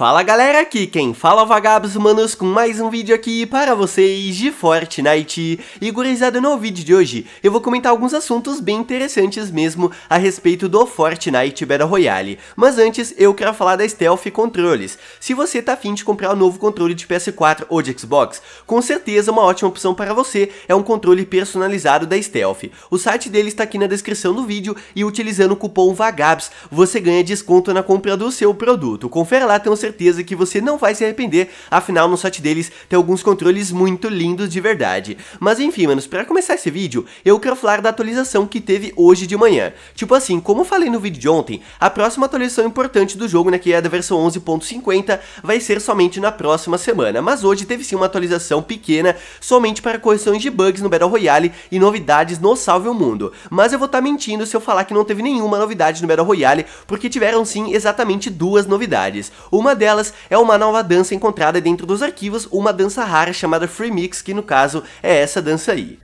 Fala galera, aqui quem fala é vagabos humanos com mais um vídeo aqui para vocês de Fortnite. E gurizada, no vídeo de hoje eu vou comentar alguns assuntos bem interessantes mesmo a respeito do Fortnite Battle Royale. Mas antes eu quero falar da Stealth Controles. Se você tá afim de comprar o um novo controle de PS4 ou de Xbox, com certeza uma ótima opção para você é um controle personalizado da Stealth. O site dele está aqui na descrição do vídeo e utilizando o cupom VAGABS você ganha desconto na compra do seu produto. Confere lá, tem um certeza que você não vai se arrepender, afinal no site deles tem alguns controles muito lindos de verdade. Mas enfim, manos, para começar esse vídeo, eu quero falar da atualização que teve hoje de manhã. Tipo assim, como eu falei no vídeo de ontem, a próxima atualização importante do jogo, né, que é a da versão 11.50, vai ser somente na próxima semana, mas hoje teve sim uma atualização pequena, somente para correções de bugs no Battle Royale e novidades no Salve o Mundo. Mas eu vou estar tá mentindo se eu falar que não teve nenhuma novidade no Battle Royale, porque tiveram sim exatamente duas novidades. Uma uma delas é uma nova dança encontrada dentro dos arquivos, uma dança rara chamada Free Mix, que no caso é essa dança aí.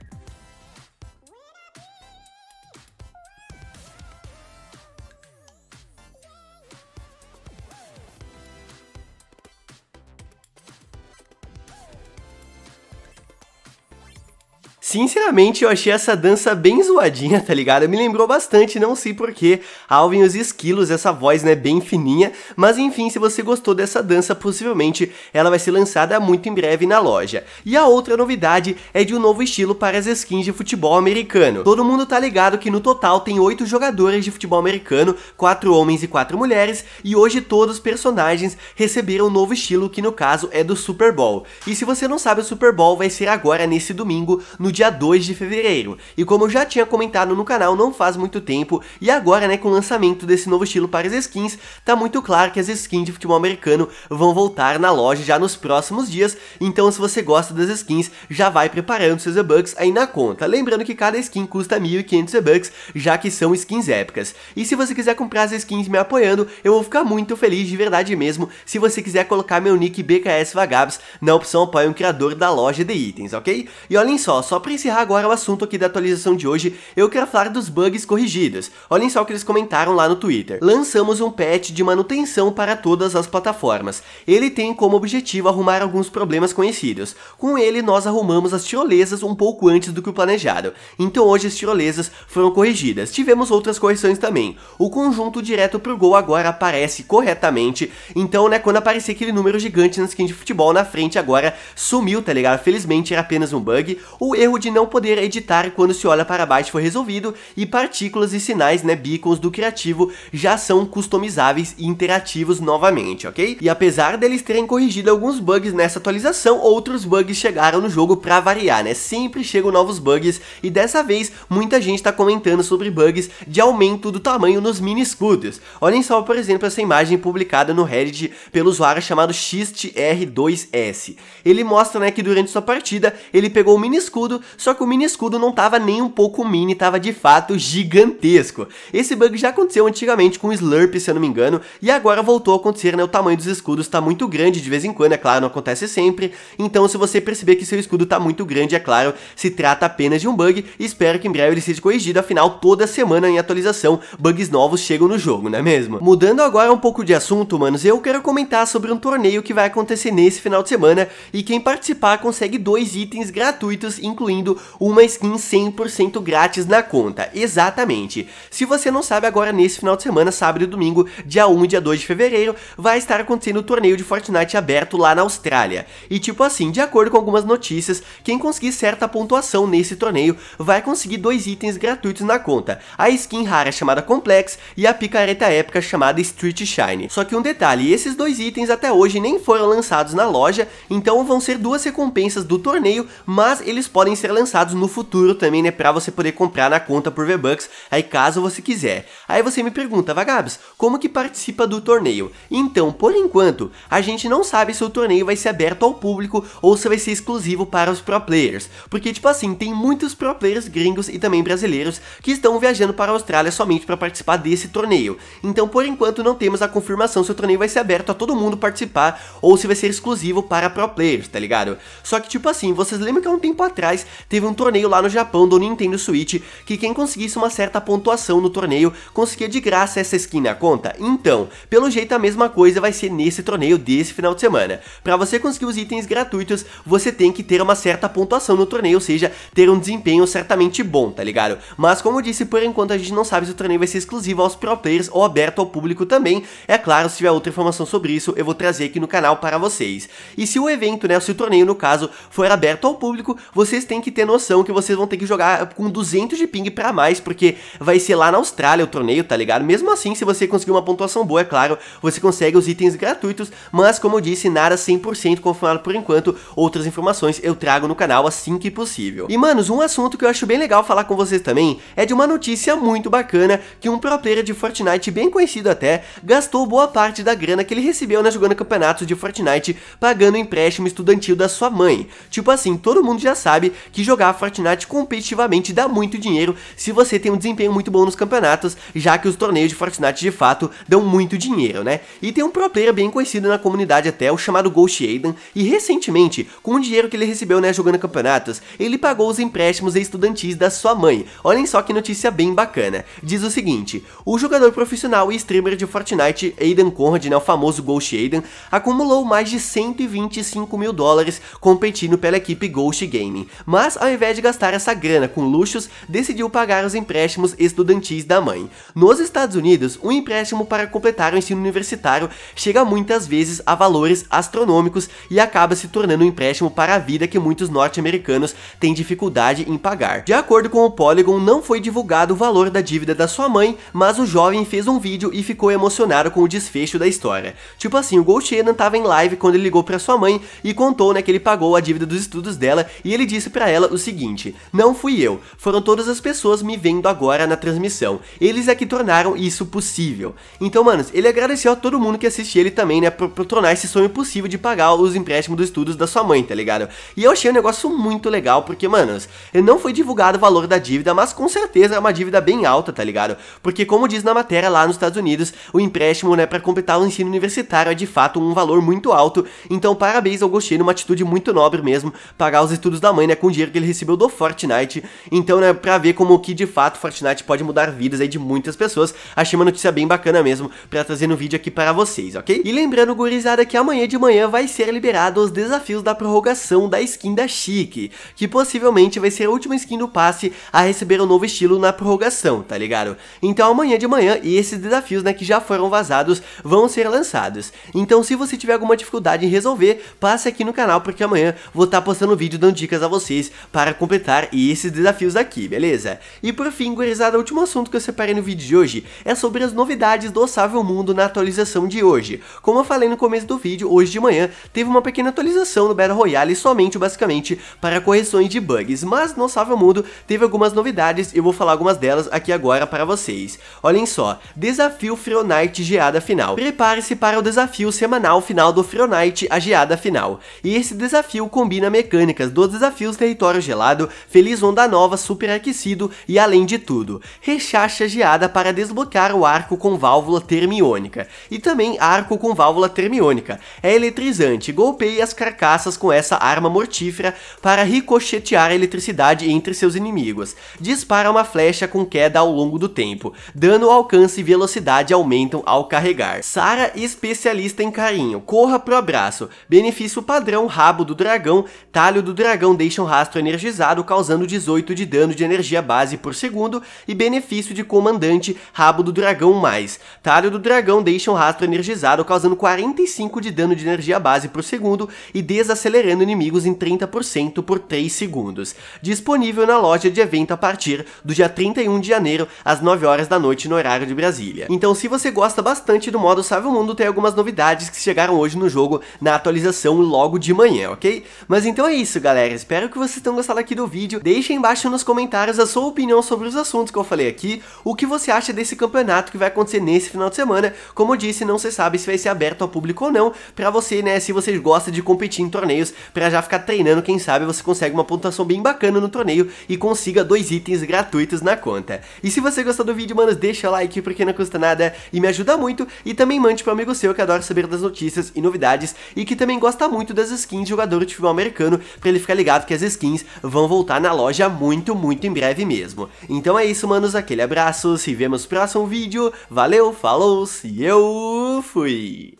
Sinceramente, eu achei essa dança bem zoadinha, tá ligado? Me lembrou bastante, não sei porquê, Alvin e os Esquilos, essa voz, né, bem fininha. Mas enfim, se você gostou dessa dança, possivelmente ela vai ser lançada muito em breve na loja. E a outra novidade é de um novo estilo para as skins de futebol americano. Todo mundo tá ligado que no total tem oito jogadores de futebol americano, quatro homens e quatro mulheres, e hoje todos os personagens receberam um novo estilo, que no caso é do Super Bowl. E se você não sabe, o Super Bowl vai ser agora nesse domingo, no dia dia 2 de fevereiro. E como eu já tinha comentado no canal não faz muito tempo, e agora né, com o lançamento desse novo estilo para as skins, tá muito claro que as skins de futebol americano vão voltar na loja já nos próximos dias, então se você gosta das skins, já vai preparando seus e-bucks aí na conta. Lembrando que cada skin custa 1.500 e-bucks, já que são skins épicas. E se você quiser comprar as skins me apoiando, eu vou ficar muito feliz de verdade mesmo se você quiser colocar meu nick BKS Vagabs na opção apoia um criador da loja de itens, ok? E olhem só, só para encerrar agora o assunto aqui da atualização de hoje, eu quero falar dos bugs corrigidos. Olhem só o que eles comentaram lá no Twitter. Lançamos um patch de manutenção para todas as plataformas. Ele tem como objetivo arrumar alguns problemas conhecidos. Com ele, nós arrumamos as tirolesas um pouco antes do que o planejado. Então hoje as tirolesas foram corrigidas. Tivemos outras correções também. O conjunto direto pro gol agora aparece corretamente. Então, né, quando aparecer aquele número gigante na skin de futebol na frente agora, sumiu, tá ligado? Felizmente era apenas um bug. O erro de não poder editar quando se olha para baixo foi resolvido e partículas e sinais, né, beacons do criativo já são customizáveis e interativos novamente, ok? E apesar deles terem corrigido alguns bugs nessa atualização, outros bugs chegaram no jogo para variar, né? Sempre chegam novos bugs e dessa vez muita gente está comentando sobre bugs de aumento do tamanho nos mini escudos. Olhem só, por exemplo, essa imagem publicada no Reddit pelo usuário chamado XTR2S. Ele mostra, né, que durante sua partida ele pegou o mini escudo só que o mini escudo não tava nem um pouco mini, tava de fato gigantesco. Esse bug já aconteceu antigamente com o Slurp, se eu não me engano, e agora voltou a acontecer, né? O tamanho dos escudos tá muito grande de vez em quando, é claro, não acontece sempre. Então, se você perceber que seu escudo tá muito grande, é claro, se trata apenas de um bug, espero que em breve ele seja corrigido, afinal, toda semana em atualização, bugs novos chegam no jogo, não é mesmo? Mudando agora um pouco de assunto, manos, eu quero comentar sobre um torneio que vai acontecer nesse final de semana, e quem participar consegue dois itens gratuitos, incluindo incluindo uma skin 100% grátis na conta, exatamente. Se você não sabe agora, nesse final de semana, sábado e domingo, dia 1 e dia 2 de fevereiro, vai estar acontecendo o um torneio de Fortnite aberto lá na Austrália. E tipo assim, de acordo com algumas notícias, quem conseguir certa pontuação nesse torneio vai conseguir dois itens gratuitos na conta, a skin rara chamada Complex e a picareta épica chamada Street Shine. Só que um detalhe, esses dois itens até hoje nem foram lançados na loja, então vão ser duas recompensas do torneio, mas eles podem ser ser lançados no futuro também, né, para você poder comprar na conta por V-Bucks, aí caso você quiser. Aí você me pergunta, Vagabs, como que participa do torneio? Então, por enquanto, a gente não sabe se o torneio vai ser aberto ao público ou se vai ser exclusivo para os pro players, porque tipo assim, tem muitos pro players gringos e também brasileiros que estão viajando para a Austrália somente para participar desse torneio. Então, por enquanto, não temos a confirmação se o torneio vai ser aberto a todo mundo participar ou se vai ser exclusivo para pro players, tá ligado? Só que tipo assim, vocês lembram que há um tempo atrás teve um torneio lá no Japão do Nintendo Switch, que quem conseguisse uma certa pontuação no torneio conseguia de graça essa skin na conta. Então, pelo jeito a mesma coisa vai ser nesse torneio desse final de semana. Para você conseguir os itens gratuitos, você tem que ter uma certa pontuação no torneio, ou seja, ter um desempenho certamente bom, tá ligado? Mas como eu disse, por enquanto a gente não sabe se o torneio vai ser exclusivo aos pro players ou aberto ao público também. É claro, se tiver outra informação sobre isso, eu vou trazer aqui no canal para vocês. E se o evento, né, se o torneio no caso, for aberto ao público, vocês têm que que ter noção que vocês vão ter que jogar com 200 de ping pra mais, porque vai ser lá na Austrália o torneio, tá ligado? Mesmo assim, se você conseguir uma pontuação boa, é claro, você consegue os itens gratuitos, mas como eu disse, nada 100% confirmado por enquanto, outras informações eu trago no canal assim que possível. E manos, um assunto que eu acho bem legal falar com vocês também é de uma notícia muito bacana que um pro player de Fortnite bem conhecido até gastou boa parte da grana que ele recebeu na jogando campeonatos de Fortnite pagando empréstimo estudantil da sua mãe. Tipo assim, todo mundo já sabe que jogar Fortnite competitivamente dá muito dinheiro se você tem um desempenho muito bom nos campeonatos, já que os torneios de Fortnite de fato dão muito dinheiro, né? E tem um pro player bem conhecido na comunidade até, o chamado Ghost Aiden, e recentemente, com o dinheiro que ele recebeu né, jogando campeonatos, ele pagou os empréstimos estudantis da sua mãe. Olhem só que notícia bem bacana. Diz o seguinte, o jogador profissional e streamer de Fortnite, Aiden Conrad, né, o famoso Ghost Aiden, acumulou mais de 125 mil dólares competindo pela equipe Ghost Gaming mas ao invés de gastar essa grana com luxos, decidiu pagar os empréstimos estudantis da mãe. Nos Estados Unidos, um empréstimo para completar o ensino universitário chega muitas vezes a valores astronômicos e acaba se tornando um empréstimo para a vida que muitos norte-americanos têm dificuldade em pagar. De acordo com o Polygon, não foi divulgado o valor da dívida da sua mãe, mas o jovem fez um vídeo e ficou emocionado com o desfecho da história. Tipo assim, o Golchenan estava em live quando ele ligou para sua mãe e contou né, que ele pagou a dívida dos estudos dela e ele disse para para ela o seguinte: Não fui eu, foram todas as pessoas me vendo agora na transmissão. Eles é que tornaram isso possível. Então, manos, ele agradeceu a todo mundo que assiste ele também, né? Por, por tornar esse sonho possível de pagar os empréstimos dos estudos da sua mãe, tá ligado? E eu achei um negócio muito legal, porque, manos, não foi divulgado o valor da dívida, mas com certeza é uma dívida bem alta, tá ligado? Porque, como diz na matéria lá nos Estados Unidos, o empréstimo, né, para completar o ensino universitário é de fato um valor muito alto. Então, parabéns ao Gostei, numa atitude muito nobre mesmo, pagar os estudos da mãe, né? Com dinheiro que ele recebeu do Fortnite. Então, né, pra ver como que de fato Fortnite pode mudar vidas aí de muitas pessoas. Achei uma notícia bem bacana mesmo pra trazer no vídeo aqui para vocês, ok? E lembrando, gurizada, que amanhã de manhã vai ser liberado os desafios da prorrogação da skin da Chique, que possivelmente vai ser a última skin do passe a receber o um novo estilo na prorrogação, tá ligado? Então amanhã de manhã e esses desafios, né, que já foram vazados, vão ser lançados. Então se você tiver alguma dificuldade em resolver, passe aqui no canal, porque amanhã vou estar tá postando vídeo dando dicas a vocês para completar esses desafios aqui, beleza? E por fim, gurizada, o último assunto que eu separei no vídeo de hoje é sobre as novidades do Sável Mundo na atualização de hoje. Como eu falei no começo do vídeo, hoje de manhã teve uma pequena atualização no Battle Royale somente, basicamente, para correções de bugs, mas no Sável Mundo teve algumas novidades e eu vou falar algumas delas aqui agora para vocês. Olhem só, desafio Freonite geada final. Prepare-se para o desafio semanal final do Freonite a geada final. E esse desafio combina mecânicas dos desafios da território gelado, feliz onda nova superaquecido e, além de tudo, rechacha geada para desbloquear o arco com válvula termiônica, e também arco com válvula termiônica. É eletrizante, golpeie as carcaças com essa arma mortífera para ricochetear a eletricidade entre seus inimigos. Dispara uma flecha com queda ao longo do tempo. Dano, alcance e velocidade aumentam ao carregar. Sara, especialista em carinho, corra pro abraço. Benefício padrão, rabo do dragão, talho do dragão deixam rastro Rastro energizado, causando 18 de dano de energia base por segundo e benefício de comandante Rabo do Dragão mais. Talho do Dragão deixa um rastro energizado, causando 45 de dano de energia base por segundo e desacelerando inimigos em 30% por 3 segundos. Disponível na loja de evento a partir do dia 31 de janeiro, às 9 horas da noite, no horário de Brasília. Então, se você gosta bastante do modo Salve o Mundo, tem algumas novidades que chegaram hoje no jogo na atualização logo de manhã, ok? Mas então é isso, galera. Espero que você vocês estão gostando aqui do vídeo. Deixe embaixo nos comentários a sua opinião sobre os assuntos que eu falei aqui, o que você acha desse campeonato que vai acontecer nesse final de semana. Como eu disse, não se sabe se vai ser aberto ao público ou não, para você, né, se vocês gostam de competir em torneios, para já ficar treinando, quem sabe você consegue uma pontuação bem bacana no torneio e consiga dois itens gratuitos na conta. E se você gostou do vídeo, mano, deixa o like porque não custa nada e me ajuda muito e também mande para amigo seu que adora saber das notícias e novidades e que também gosta muito das skins de jogador de futebol americano, para ele ficar ligado que as skins skins vão voltar na loja muito, muito em breve mesmo. Então é isso, manos, aquele abraço, se vemos no próximo vídeo, valeu, falou, se eu fui!